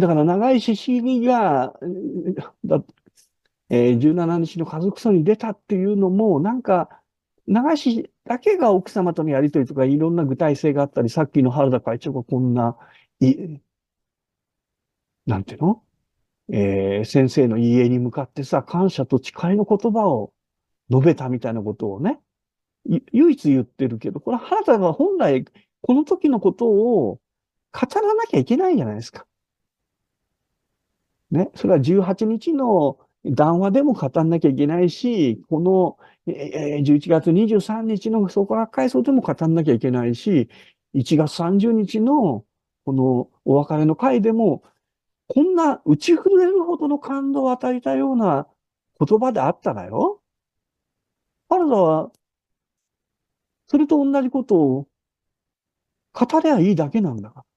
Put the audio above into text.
だから長い CCD が、だえー、17日の家族葬に出たっていうのも、なんか、長しだけが奥様とのやりとりとかいろんな具体性があったり、さっきの原田会長がこんな、い、なんていうのえー、先生の遺影に向かってさ、感謝と誓いの言葉を述べたみたいなことをね、唯一言ってるけど、これ原田が本来この時のことを語らなきゃいけないじゃないですか。ね、それは18日の談話でも語んなきゃいけないし、この11月23日の創価学会層でも語んなきゃいけないし、1月30日のこのお別れの会でも、こんな打ち震えるほどの感動を与えたような言葉であったらよ。なたは、それと同じことを語りゃいいだけなんだから。